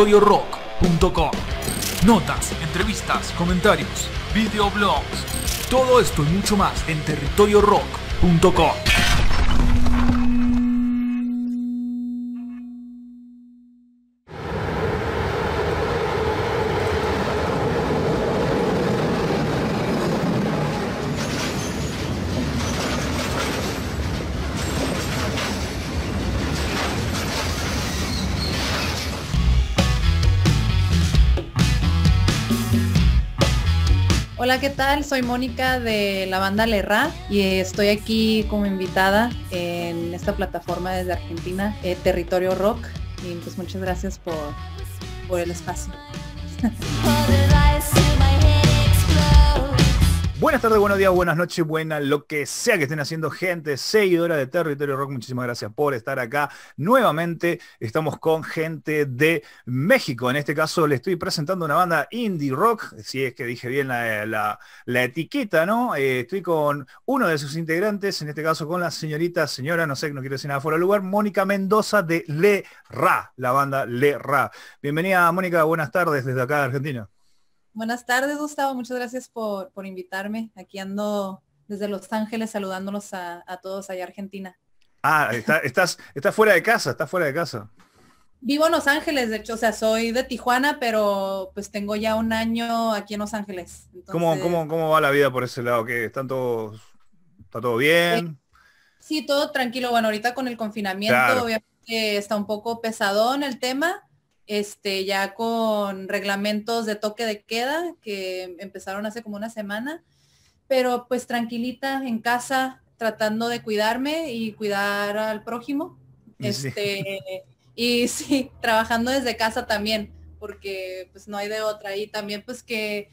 Territoriorock.com Notas, entrevistas, comentarios, videoblogs, todo esto y mucho más en territoriorock.com. Hola, ¿qué tal? Soy Mónica de la banda Lerra y eh, estoy aquí como invitada en esta plataforma desde Argentina, eh, Territorio Rock. Y pues muchas gracias por, por el espacio. Buenas tardes, buenos días, buenas noches, buena lo que sea que estén haciendo gente, seguidora de Territorio Rock, muchísimas gracias por estar acá. Nuevamente estamos con gente de México. En este caso le estoy presentando una banda indie rock, si es que dije bien la, etiqueta, ¿no? Eh, estoy con uno de sus integrantes, en este caso con la señorita, señora, no sé, no quiero decir nada fuera de lugar, Mónica Mendoza de Le Ra, la banda Le Ra. Bienvenida, Mónica, buenas tardes desde acá de Argentina. Buenas tardes, Gustavo. Muchas gracias por, invitarme. Aquí ando desde Los Ángeles saludándolos a, todos allá Argentina. Ah, estás, fuera de casa, estás fuera de casa. Vivo en Los Ángeles, de hecho, o sea, soy de Tijuana, pero pues tengo ya un año aquí en Los Ángeles. ¿Cómo, cómo, va la vida por ese lado? ¿Qué, están todos, ¿Está todo bien? Sí, todo tranquilo. Bueno, ahorita con el confinamiento obviamente está un poco pesadón el tema, este, ya con reglamentos de toque de queda que empezaron hace como una semana, pero pues tranquilita en casa, tratando de cuidarme y cuidar al prójimo. Este, y sí, trabajando desde casa también, porque pues no hay de otra. Y también pues que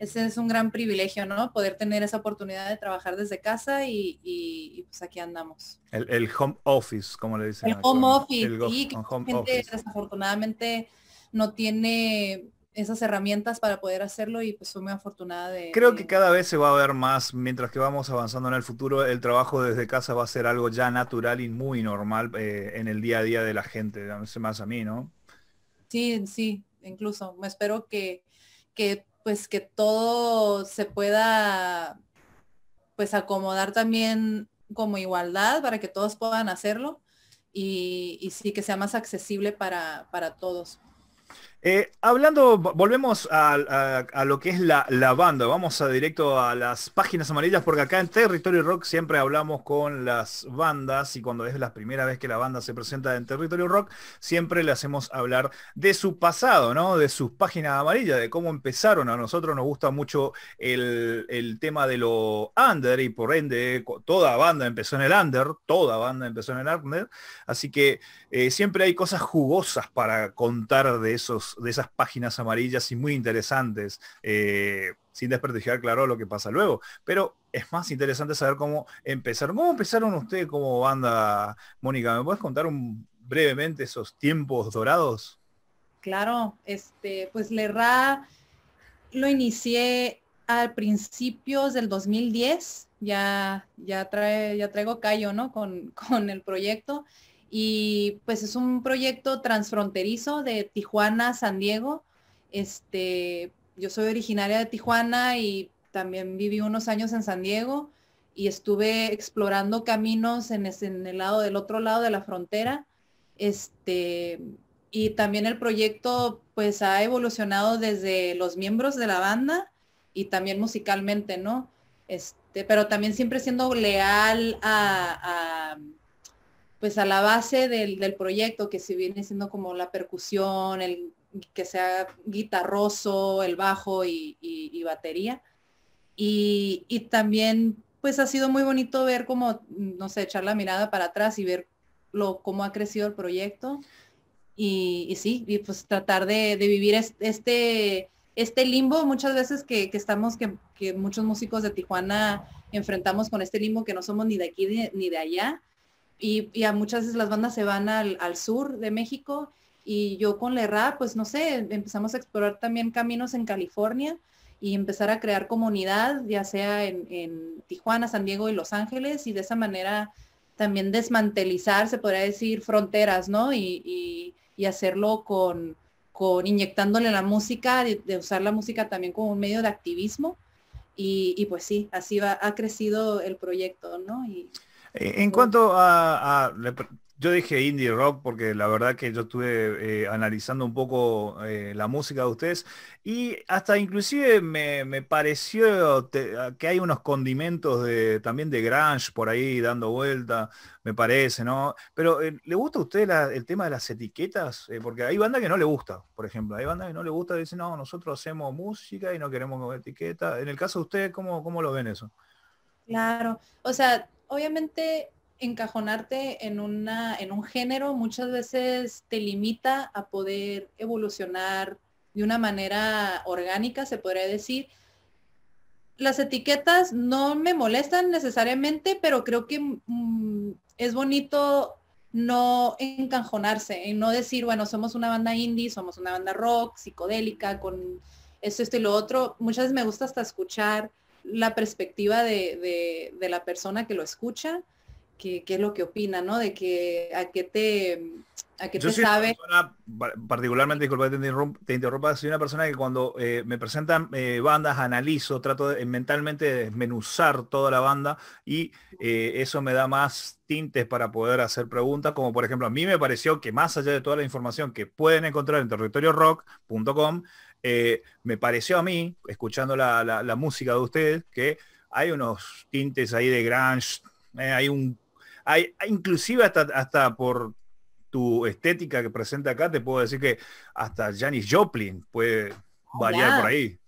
ese es un gran privilegio, ¿no? Poder tener esa oportunidad de trabajar desde casa y, pues aquí andamos. El, home office, como le dicen. El home office. que gente desafortunadamente no tiene esas herramientas para poder hacerlo y pues soy muy afortunada de... Creo que cada vez se va a ver más, mientras que vamos avanzando en el futuro, el trabajo desde casa va a ser algo ya natural y muy normal eh, en el día a día de la gente, más a mí, ¿no? Sí, sí, incluso. Me espero que, que pues que todo se pueda pues acomodar también como igualdad para que todos puedan hacerlo y, y sí que sea más accesible para, para todos. Eh, hablando, volvemos a, lo que es la, banda, vamos a directo a las páginas amarillas porque acá en Territorio Rock siempre hablamos con las bandas y cuando es la primera vez que la banda se presenta en Territorio Rock siempre le hacemos hablar de su pasado, ¿no? De sus páginas amarillas, de cómo empezaron. A nosotros nos gusta mucho el, tema de lo under y por ende toda banda empezó en el under, toda banda empezó en el under, así que eh, siempre hay cosas jugosas para contar de esos de esas páginas amarillas y muy interesantes, eh, sin desperdiciar claro, lo que pasa luego. Pero es más interesante saber cómo empezaron. ¿Cómo empezaron ustedes como banda, Mónica? ¿Me puedes contar un, brevemente esos tiempos dorados? Claro, este, pues Lerra lo inicié al principios del 2010, ya, ya, trae, ya traigo callo, ¿no? Con, con el proyecto y pues es un proyecto transfronterizo de Tijuana, San Diego. Este, yo soy originaria de Tijuana y también viví unos años en San Diego y estuve explorando caminos en, el lado del otro lado de la frontera. Este, y también el proyecto pues ha evolucionado desde los miembros de la banda y también musicalmente, ¿no? Este, pero también siempre siendo leal a pues a la base del, proyecto, que se viene siendo como la percusión, el que sea guitarroso, el bajo y, batería. Y, también pues ha sido muy bonito ver como, no sé, echar la mirada para atrás y ver lo, cómo ha crecido el proyecto. Y, sí, y pues tratar de, vivir este, este limbo muchas veces que, estamos, que, muchos músicos de Tijuana enfrentamos con este limbo que no somos ni de aquí ni de allá, y, a muchas veces las bandas se van al, sur de México y yo con la pues no sé, empezamos a explorar también caminos en California y empezar a crear comunidad, ya sea en, Tijuana, San Diego y Los Ángeles, y de esa manera también desmantelizar, se podría decir, fronteras, ¿no? Y, hacerlo con, con, inyectándole la música, de, usar la música también como un medio de activismo. Y, pues sí, así va, ha crecido el proyecto, ¿no? En cuanto a, yo dije indie rock porque la verdad que yo estuve eh, analizando un poco eh, la música de ustedes y hasta inclusive me, pareció que hay unos condimentos de, también de grunge por ahí dando vuelta, me parece, ¿no? Pero eh, ¿le gusta a usted el tema de las etiquetas? porque hay banda que no le gusta, por ejemplo, hay banda que no le gusta, decir no, nosotros hacemos música y no queremos etiqueta. En el caso de usted, ¿cómo, cómo lo ven eso? Claro, o sea, obviamente encajonarte en, una, en un género muchas veces te limita a poder evolucionar de una manera orgánica, se podría decir. Las etiquetas no me molestan necesariamente, pero creo que mm, es bonito no encajonarse, en no decir, bueno, somos una banda indie, somos una banda rock, psicodélica, con esto, esto y lo otro. Muchas veces me gusta hasta escuchar la perspectiva de, la persona que lo escucha, qué es lo que opina, ¿no? De que a qué te, a qué te sabe. particularmente, disculpa que te, interrumpa, soy una persona que cuando eh, me presentan eh, bandas, analizo, trato de, mentalmente de desmenuzar toda la banda y eh, eso me da más tintes para poder hacer preguntas, como por ejemplo, a mí me pareció que más allá de toda la información que pueden encontrar en territorioRock.com, eh, me pareció a mí, escuchando la, música de ustedes, que hay unos tintes ahí de grunge, eh, hay un... Hay, inclusive hasta, por tu estética que presenta acá, te puedo decir que hasta Janis Joplin puede oh, variar por ahí.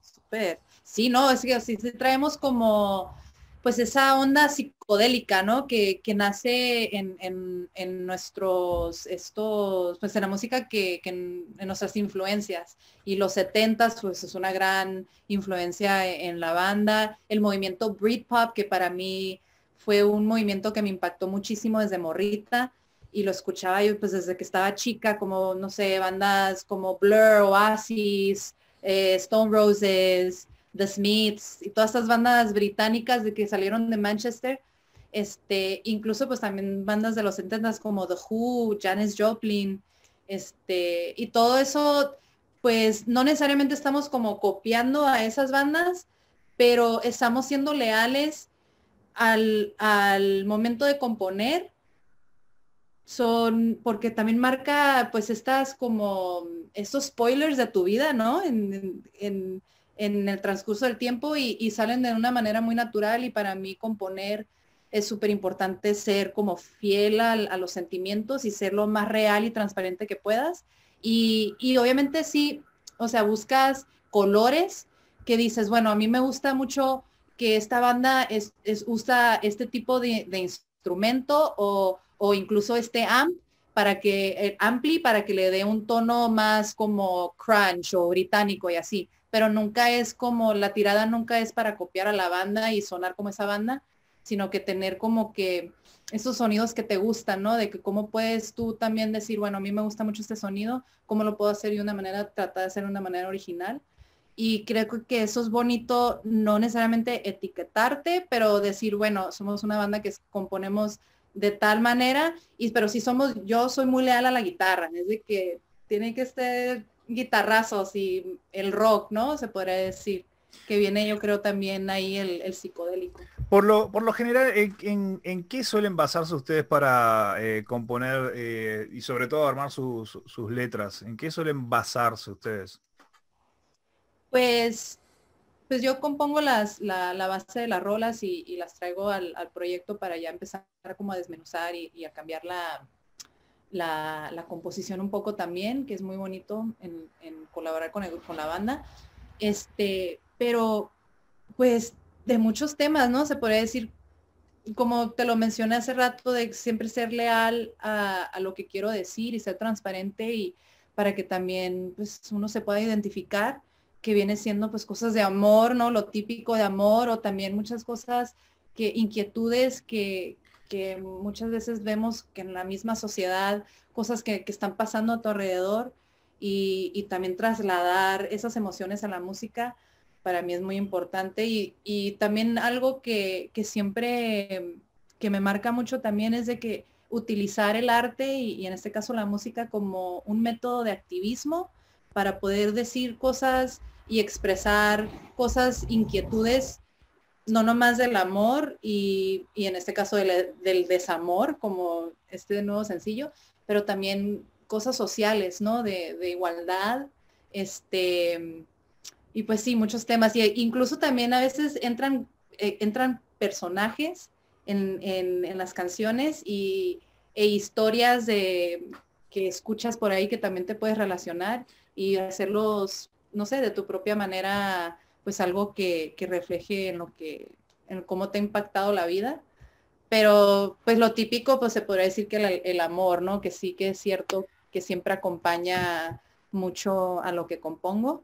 Super. Sí, no, es que si traemos como pues esa onda psicodélica, ¿no? Que, que nace en, nuestros, estos, pues en la música que, que en, nuestras influencias. Y los 70 pues es una gran influencia e, en la banda. El movimiento Britpop, que para mí fue un movimiento que me impactó muchísimo desde morrita y lo escuchaba yo pues desde que estaba chica, como, no sé, bandas como Blur, Oasis, eh, Stone Roses, The Smiths y todas estas bandas británicas de que salieron de Manchester, este, incluso pues también bandas de los centenas como The Who, Janis Joplin, este, y todo eso, pues no necesariamente estamos como copiando a esas bandas, pero estamos siendo leales al, al momento de componer son porque también marca pues estas como estos spoilers de tu vida, ¿no? en, en el transcurso del tiempo y, salen de una manera muy natural y para mí componer es súper importante ser como fiel a, los sentimientos y ser lo más real y transparente que puedas. Y, obviamente sí, o sea, buscas colores que dices, bueno, a mí me gusta mucho que esta banda es, usa este tipo de, instrumento o, o, incluso este amp para que el eh, ampli para que le dé un tono más como crunch o británico y así pero nunca es como, la tirada nunca es para copiar a la banda y sonar como esa banda, sino que tener como que esos sonidos que te gustan, ¿no? De que cómo puedes tú también decir, bueno, a mí me gusta mucho este sonido, cómo lo puedo hacer de una manera, tratar de hacer de una manera original. Y creo que eso es bonito, no necesariamente etiquetarte, pero decir, bueno, somos una banda que componemos de tal manera, y, pero si somos, yo soy muy leal a la guitarra, es de que tiene que estar, guitarrazos y el rock, ¿no? Se podría decir, que viene yo creo también ahí el, el psicodélico. Por lo, por lo general, ¿en, qué suelen basarse ustedes para eh, componer eh, y sobre todo armar sus letras? ¿En qué suelen basarse ustedes? Pues, pues yo compongo las, la, base de las rolas y, las traigo al, proyecto para ya empezar como a desmenuzar y, y a cambiar la, la, composición un poco también, que es muy bonito en, colaborar con, el, con la banda. Este, pero pues de muchos temas, ¿no? Se podría decir, como te lo mencioné hace rato, de siempre ser leal a, a lo que quiero decir y ser transparente y para que también pues, uno se pueda identificar que viene siendo pues cosas de amor, ¿no? Lo típico de amor o también muchas cosas que inquietudes que, que muchas veces vemos que en la misma sociedad, cosas que, están pasando a tu alrededor y, también trasladar esas emociones a la música, para mí es muy importante. Y, también algo que, siempre, que me marca mucho también es de que utilizar el arte y, y en este caso la música como un método de activismo para poder decir cosas y expresar cosas, inquietudes no nomás del amor y, en este caso del, desamor, como este nuevo sencillo, pero también cosas sociales, ¿no? De, igualdad, este, y pues sí, muchos temas. Y incluso también a veces entran, eh, entran personajes en, en, las canciones y, e historias de, que escuchas por ahí que también te puedes relacionar y hacerlos, no sé, de tu propia manera pues algo que, refleje en lo que, en cómo te ha impactado la vida. Pero pues lo típico, pues se podría decir que el, amor, ¿no? Que sí que es cierto que siempre acompaña mucho a lo que compongo,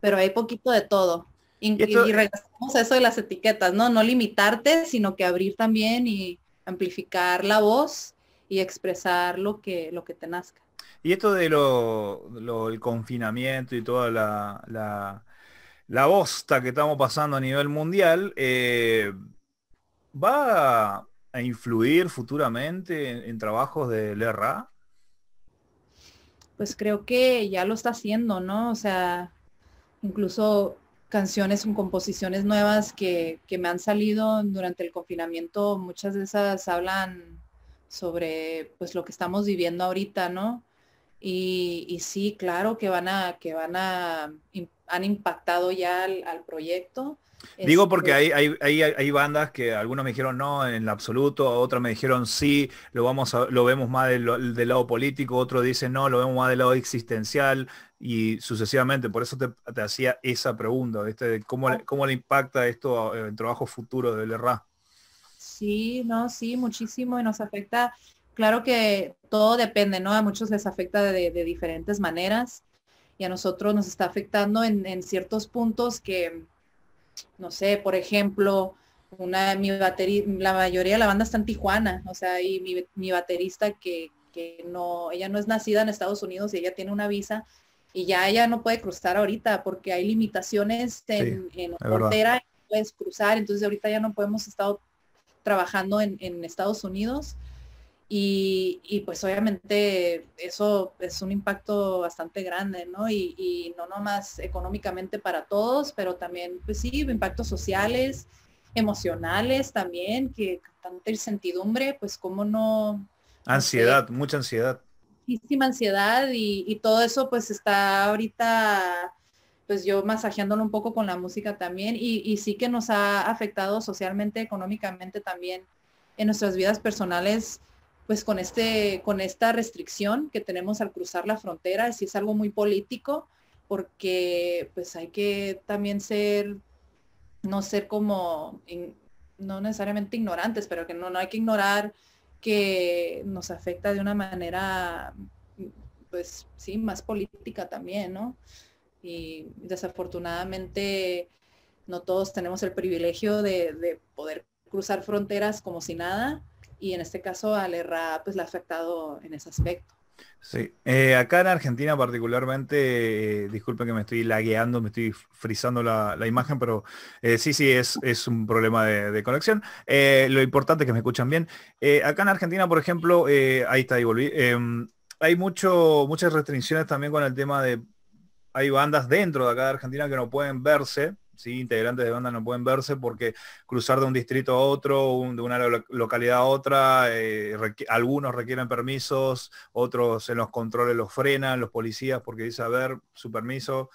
pero hay poquito de todo. Y, eso de las etiquetas, ¿no? No limitarte, sino que abrir también y amplificar la voz y expresar lo que, lo que te nazca. Y esto de lo, el confinamiento y toda la, la bosta que estamos pasando a nivel mundial, eh, ¿va a influir futuramente en, trabajos de Lerra? Pues creo que ya lo está haciendo, ¿no? O sea, incluso canciones con composiciones nuevas que, me han salido durante el confinamiento, muchas de esas hablan sobre pues lo que estamos viviendo ahorita, ¿no? Y, y sí, claro que van a, que van a han impactado ya al, proyecto. Digo porque este, hay, hay, hay, bandas que algunos me dijeron no en absoluto, otros me dijeron sí, lo, vamos a, lo vemos más del, lado político, otro dice no, lo vemos más del lado existencial y sucesivamente. Por eso te, hacía esa pregunta, De cómo, ¿Cómo le impacta esto el trabajo futuro del LRA? Sí, no, sí, muchísimo y nos afecta. Claro que todo depende, ¿no? A muchos les afecta de diferentes maneras y a nosotros nos está afectando en, ciertos puntos que, no sé, por ejemplo, una mi batería, la mayoría de la banda está en Tijuana, o sea, y mi, baterista que, no, ella no es nacida en Estados Unidos y ella tiene una visa y ya ella no puede cruzar ahorita porque hay limitaciones en, sí, en frontera, puedes cruzar, entonces ahorita ya no podemos estar trabajando en, en Estados Unidos y, pues obviamente eso es un impacto bastante grande, ¿no? Y, no nomás económicamente para todos, pero también, pues sí, impactos sociales, emocionales también, que tanta incertidumbre, pues cómo no... Ansiedad, mucha ansiedad. Muchísima ansiedad y, todo eso pues está ahorita pues yo masajeándolo un poco con la música también y, sí que nos ha afectado socialmente, económicamente también en nuestras vidas personales pues con, este, con esta restricción que tenemos al cruzar la frontera, si es algo muy político, porque pues hay que también ser, no ser como, no necesariamente ignorantes, pero que no, no hay que ignorar que nos afecta de una manera, pues sí, más política también, ¿no? Y desafortunadamente no todos tenemos el privilegio de poder cruzar fronteras como si nada y en este caso al e pues le ha afectado en ese aspecto. Sí, eh, acá en Argentina particularmente, eh, disculpen que me estoy lagueando, me estoy frizando la, imagen, pero eh, sí, sí, es, es, un problema de, conexión. lo importante es que me escuchan bien. acá en Argentina, por ejemplo, ahí está, ahí volví. Em, hay mucho, muchas restricciones también con el tema de, hay bandas dentro de acá de Argentina que no pueden verse ¿sí? integrantes de banda no pueden verse porque cruzar de un distrito a otro, de una localidad a otra, eh, algunos requieren permisos, otros en los controles los frenan, los policías porque dice, a ver, su permiso.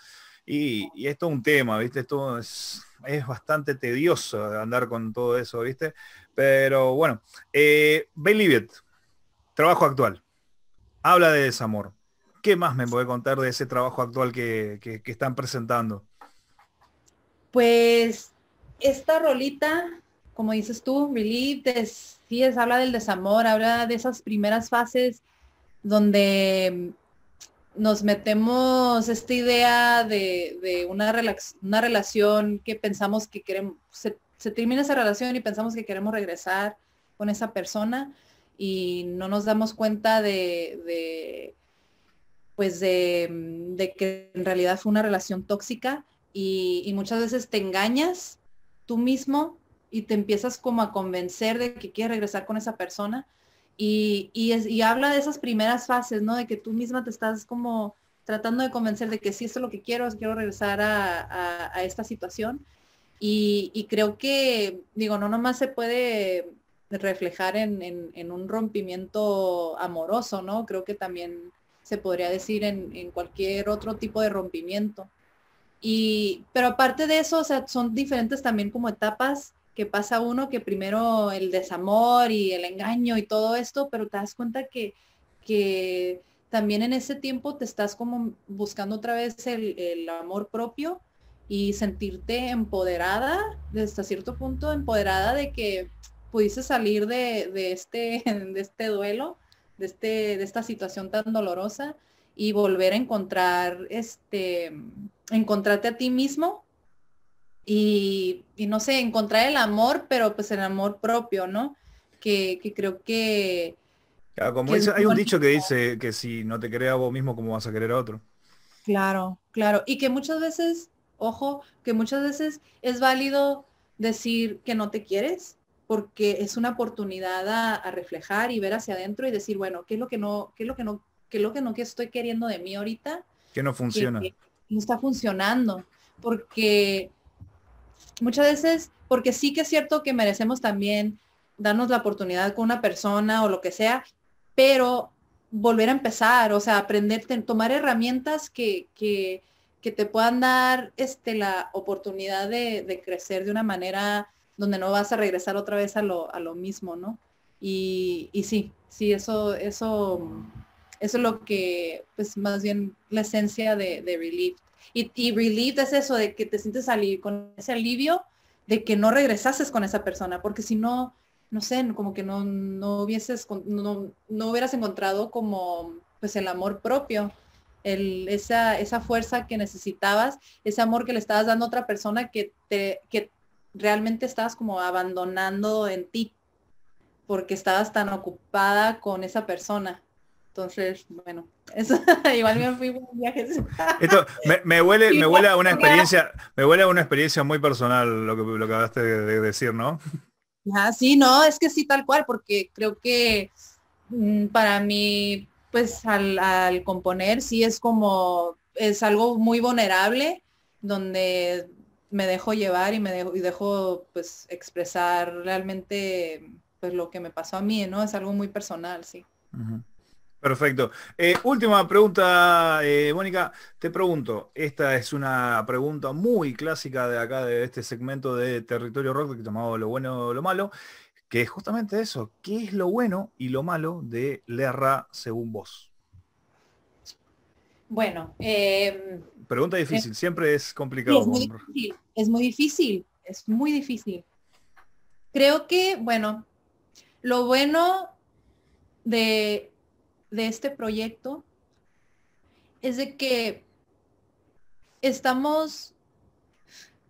Y, esto es un tema, ¿viste? Esto es, bastante tedioso andar con todo eso, ¿viste? Pero bueno, eh, trabajo actual. Habla de desamor. ¿Qué más me puede contar de ese trabajo actual que están presentando? Pues esta rolita, como dices tú, Relief, es, habla del desamor, habla de esas primeras fases donde mm, nos metemos esta idea de, una, una relación que pensamos que queremos, se, termina esa relación y pensamos que queremos regresar con esa persona y no nos damos cuenta de, pues mm, de que en realidad fue una relación tóxica y, muchas veces te engañas tú mismo y te empiezas como a convencer de que quieres regresar con esa persona. Y, y, es, y, habla de esas primeras fases, ¿no? De que tú misma te estás como tratando de convencer de que sí, esto es lo que quiero, quiero regresar a, a, esta situación. Y, y, creo que, digo, no nomás se puede reflejar en, en, en, un rompimiento amoroso, ¿no? Creo que también se podría decir en, en cualquier otro tipo de rompimiento. Y, pero aparte de eso, o sea, son diferentes también como etapas que pasa uno, que primero el desamor y el engaño y todo esto, pero te das cuenta que, que también en ese tiempo te estás como buscando otra vez el, amor propio y sentirte empoderada, desde cierto punto empoderada de que pudiste salir de, de, este, de este duelo, de, este, de esta situación tan dolorosa y volver a encontrar este encontrarte a ti mismo y, no sé, encontrar el amor, pero pues el amor propio, ¿no? Que, creo que... Ah, hay un dicho que dice que si no te creas a vos mismo, ¿cómo vas a querer a otro? Claro, claro. Y que muchas veces, ojo, que muchas veces es válido decir que no te quieres, porque es una oportunidad a, reflejar y ver hacia adentro y decir, bueno, ¿qué es lo que no, qué es lo que no, qué es lo que no que estoy queriendo de mí ahorita? Que no funciona no está funcionando, porque muchas veces, porque sí que es cierto que merecemos también darnos la oportunidad con una persona o lo que sea, pero volver a empezar, o sea, aprender, tomar herramientas que, que, que te puedan dar este, la oportunidad de, crecer de una manera donde no vas a regresar otra vez a lo, a lo mismo, ¿no? Y, y sí, sí, eso, eso eso es lo que, pues más bien la esencia de, de Y, Relieved es eso, de que te sientes con ese alivio de que no regresases con esa persona, porque si no, no sé, como que no, hubieses, no, hubieras encontrado como, pues el amor propio. esa, esa, fuerza que necesitabas, ese amor que le estabas dando a otra persona que, te, que realmente estabas como abandonando en ti, porque estabas tan ocupada con esa persona. Entonces, bueno, igual me fui buenos viajes. Esto me, huele, me huele a una experiencia, me huele a una experiencia muy personal lo que, lo acabaste de, decir, ¿no? Ah, sí, no, es que sí, tal cual, porque creo que mm, para mí, pues al, componer sí es como, es algo muy vulnerable, donde me dejo llevar y me dejo, y dejo pues expresar realmente pues lo que me pasó a mí, ¿no? Es algo muy personal, sí. Perfecto. Eh, última pregunta, eh, Mónica. Te pregunto, esta es una pregunta muy clásica de acá, de este segmento de Territorio Rock, que tomado lo bueno o lo malo, que es justamente eso. ¿Qué es lo bueno y lo malo de Lerra según vos? Bueno. Em, pregunta difícil, siempre es complicado. Es difícil, es muy difícil, es muy difícil. Creo que, bueno, lo bueno de de este proyecto es de que estamos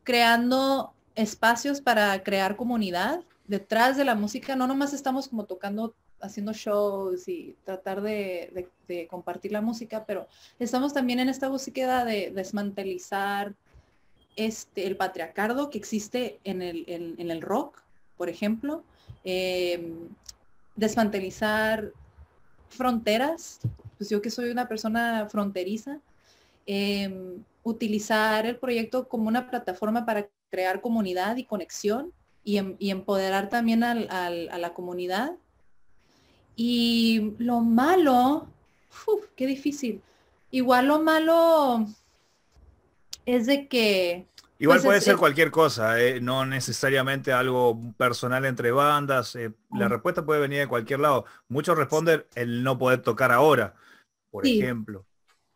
creando espacios para crear comunidad detrás de la música. No nomás estamos como tocando, haciendo shows y tratar de, compartir la música, pero estamos también en esta búsqueda de desmantelizar este, el patriarcado que existe en el, en, el rock, por ejemplo. Em, desmantelizar fronteras, pues yo que soy una persona fronteriza, em, utilizar el proyecto como una plataforma para crear comunidad y conexión y, em, empoderar también a la comunidad. Y lo malo, qué difícil. Igual lo malo es de que Igual puede ser eh, cualquier cosa, eh, no necesariamente algo personal entre bandas. Eh, la respuesta puede venir de cualquier lado. Muchos responden el no poder tocar ahora, por ejemplo.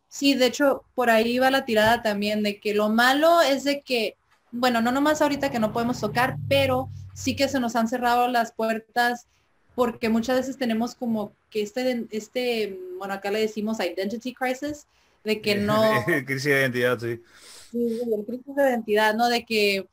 Sí, de hecho, por ahí va la tirada también de que lo malo es de que, bueno, no nomás ahorita que no podemos tocar, pero sí que se nos han cerrado las puertas porque muchas veces tenemos como que este, este bueno, acá le decimos identity crisis, de que no... crisis de identidad, sí Sí, el de identidad, ¿no? De que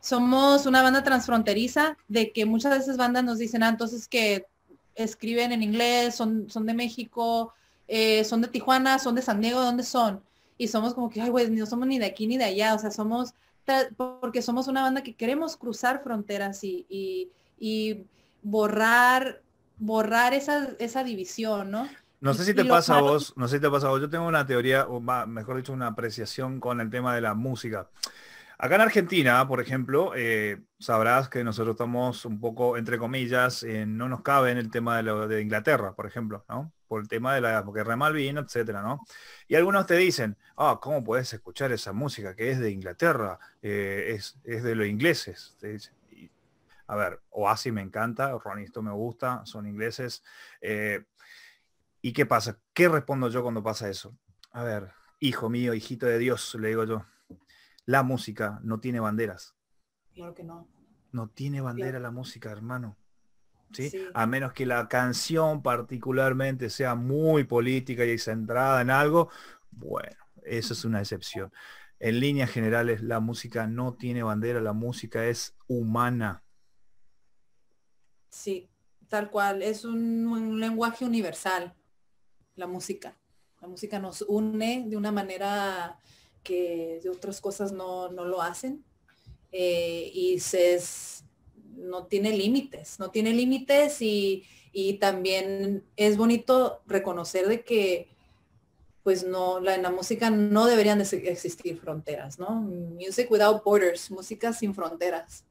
somos una banda transfronteriza, de que muchas de esas bandas nos dicen, ah, entonces que escriben en inglés, son, son de México, eh, son de Tijuana, son de San Diego, ¿dónde son? Y somos como que, ay, güey, no somos ni de aquí ni de allá, o sea, somos, porque somos una banda que queremos cruzar fronteras y, y, y borrar, borrar esa, esa división, ¿no? No sé si te pasa a vos, no sé si te pasa a vos, yo tengo una teoría, mejor dicho, una apreciación con el tema de la música. Acá en Argentina, por ejemplo, eh, sabrás que nosotros estamos un poco, entre comillas, no nos cabe en el tema de, Inglaterra, por ejemplo, ¿no? Por el tema de la guerra de Malvinas, etcétera, ¿no? Y algunos te dicen, ah, ¿cómo puedes escuchar esa música que es de Inglaterra? Eh, es, de los ingleses, a ver, Oasis me encanta, Ronnie me gusta, son ingleses. Eh, ¿Y qué pasa? ¿Qué respondo yo cuando pasa eso? A ver, hijo mío, hijito de Dios, le digo yo, la música no tiene banderas. Claro que no. No tiene bandera la música, hermano. ¿Sí? A menos que la canción particularmente sea muy política y centrada en algo, bueno, eso es una excepción. En líneas generales, la música no tiene bandera, la música es humana. Sí, tal cual, es un lenguaje universal la música. La música nos une de una manera que de otras cosas no, no lo hacen. Eh, y se es, no tiene límites, no tiene límites y, y, también es bonito reconocer de que pues no, la, en la música no deberían de existir fronteras, ¿no? Music without borders, música sin fronteras.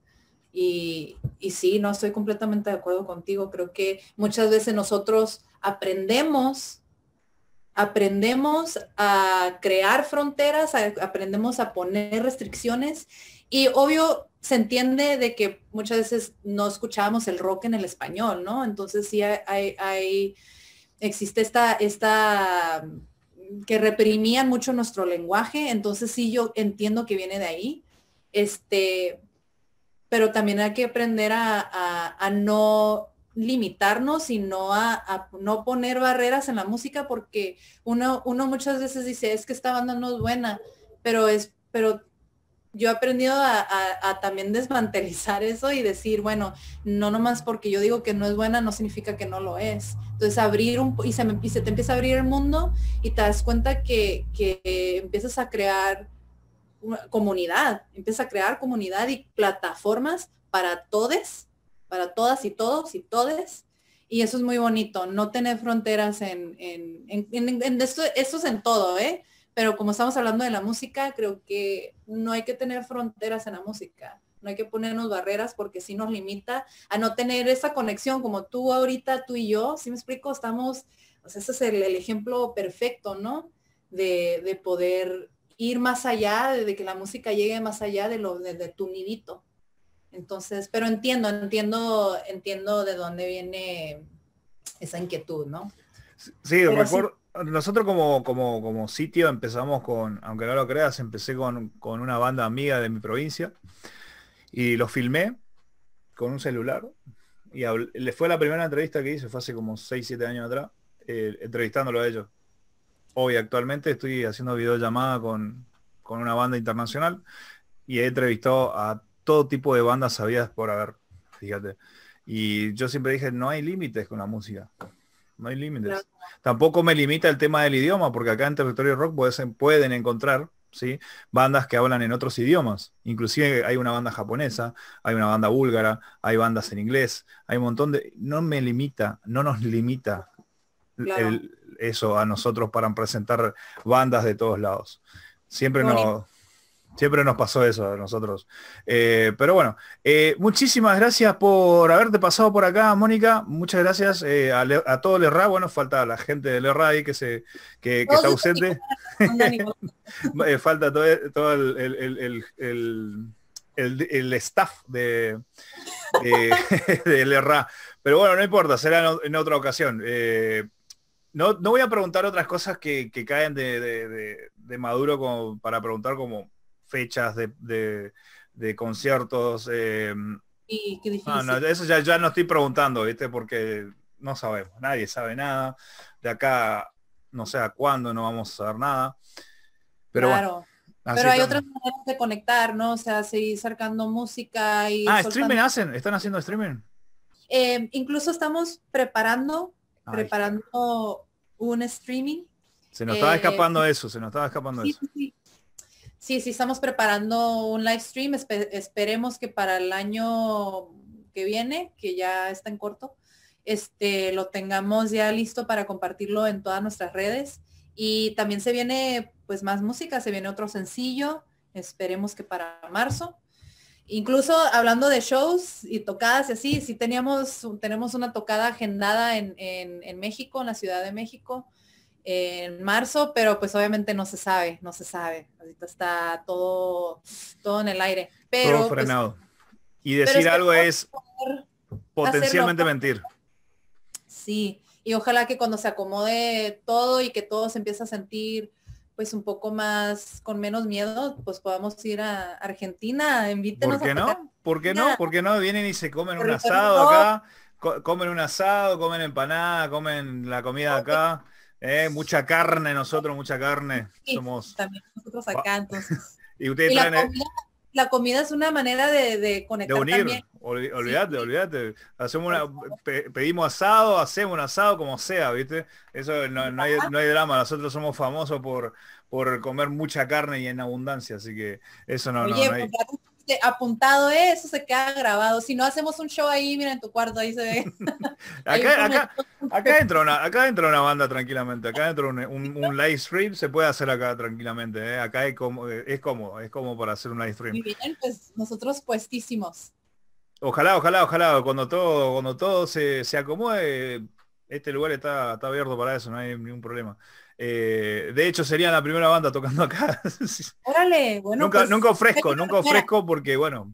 Y, y sí, no estoy completamente de acuerdo contigo. Creo que muchas veces nosotros aprendemos aprendemos a crear fronteras, aprendemos a poner restricciones y obvio se entiende de que muchas veces no escuchábamos el rock en el español, ¿no? Entonces sí hay, existe esta, esta que reprimían mucho nuestro lenguaje, entonces sí yo entiendo que viene de ahí, este, pero también hay que aprender a no limitarnos y no a, no poner barreras en la música porque uno, uno muchas veces dice es que esta banda no es buena, pero es, pero yo he aprendido a, también desmantelizar eso y decir, bueno, no nomás porque yo digo que no es buena, no significa que no lo es. Entonces abrir un y se, me, te empieza a abrir el mundo y te das cuenta que, empiezas a crear comunidad, empiezas a crear comunidad y plataformas para todos para todas y todos y todes. Y eso es muy bonito, no tener fronteras en, en, en, esto, es en todo, ¿eh? Pero como estamos hablando de la música, creo que no hay que tener fronteras en la música no hay que ponernos barreras porque sí nos limita a no tener esa conexión como tú ahorita, tú y yo, si me explico, estamos, pues ese es el, ejemplo perfecto, ¿no? De, de, poder ir más allá, de, que la música llegue más allá de, lo, de, de tu nidito. Entonces, pero entiendo, entiendo, entiendo de dónde viene esa inquietud, ¿no? Sí, nosotros como, como, como sitio empezamos con, aunque no lo creas, empecé con, una banda amiga de mi provincia y los filmé con un celular y les le fue la primera entrevista que hice, fue hace como 6, 7 años atrás, eh, entrevistándolo a ellos. Hoy actualmente estoy haciendo videollamada con, con una banda internacional y he entrevistado a todo tipo de bandas sabías por haber, fíjate. Y yo siempre dije, no hay límites con la música. No hay límites. Tampoco me limita el tema del idioma, porque acá en territorio rock pueden, pueden encontrar ¿sí? bandas que hablan en otros idiomas. Inclusive hay una banda japonesa, hay una banda búlgara, hay bandas en inglés, hay un montón de... No me limita, no nos limita eso a nosotros para presentar bandas de todos lados. Siempre nos Siempre nos pasó eso a nosotros. Eh, pero bueno, eh, muchísimas gracias por haberte pasado por acá, Mónica. Muchas gracias eh, a, Le a todo Bueno, falta la gente de Lerra ahí que, se, está ausente. falta todo, todo el, staff de, de, Lerra. Pero bueno, no importa, será en otra ocasión. No, voy a preguntar otras cosas que, caen de, Maduro para preguntar como fechas de, conciertos. y eh, qué difícil. eso ya, ya no estoy preguntando, ¿viste? Porque no sabemos, nadie sabe nada. De acá no sé a cuándo no vamos a saber nada. Pero claro. pero hay otras maneras de conectar, ¿no? O sea, seguir sacando música y... Ah, streaming hacen, están haciendo streaming. Eh, incluso estamos preparando, preparando un streaming. Se nos estaba eh, escapando eso, se nos estaba escapando sí, eso. Sí, sí, estamos preparando un live stream. esperemos que para el año que viene, que ya está en corto, este, lo tengamos ya listo para compartirlo en todas nuestras redes. Y también se viene pues más música, se viene otro sencillo, esperemos que para marzo. Incluso hablando de shows y tocadas y así, sí teníamos, tenemos una tocada agendada en México, en la Ciudad de México, en marzo, pero pues obviamente no se sabe, no se sabe. Ahorita está todo, todo en el aire. Pero, todo pues, frenado. y decir algo es potencialmente mentir. Sí, y ojalá que cuando se acomode todo y que todo se empiece a sentir pues un poco más, con menos miedo, pues podamos ir a Argentina, invítenos. ¿Por qué no? ¿Por qué no? ¿Por qué no? Vienen y se comen un asado acá, comen un asado, comen empanada, comen la comida acá. Eh, mucha carne nosotros, mucha carne. Somos... También nosotros acá, y eh, La comida, es una manera de, de conectar. Olvídate, olvídate. Hacemos pedimos asado, hacemos un asado como sea, ¿viste? Eso no, hay, drama. Nosotros somos famosos por, por comer mucha carne y en abundancia, así que eso no, hay. Este, apuntado eso, se queda grabado. Si no hacemos un show ahí, mira en tu cuarto, ahí se ve. acá, acá, acá, entra una, acá una banda tranquilamente, acá entra un, live stream, se puede hacer acá tranquilamente, ¿eh? acá es como, es como es como para hacer un live stream. Muy bien, pues nosotros puestísimos. Ojalá, ojalá, ojalá, cuando todo, cuando todo se, se acomode, este lugar está, está abierto para eso, no hay ningún problema. Eh, de hecho, sería la primera banda tocando acá. Pues, nunca, ofrezco, nunca ofrezco porque, bueno,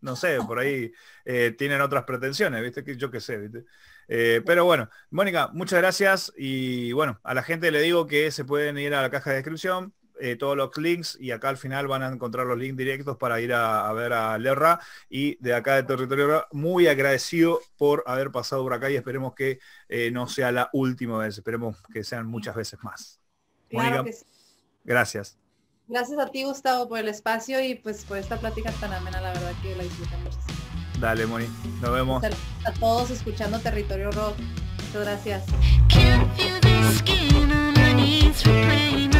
no sé, por ahí eh, tienen otras pretensiones, ¿viste? Que yo qué sé, ¿viste? Eh, pero bueno, Mónica, muchas gracias y bueno, a la gente le digo que se pueden ir a la caja de descripción, eh, todos los links y acá al final van a encontrar los links directos para ir a, ver a Lerra y de acá de Territorio muy agradecido por haber pasado por acá y esperemos que eh, no sea la última vez, esperemos que sean muchas veces más. gracias. Gracias a ti Gustavo por el espacio y pues por esta plática tan amena, la verdad que la disfrutamos Dale, Moni. Nos vemos. A todos escuchando Territorio Rock. Muchas gracias.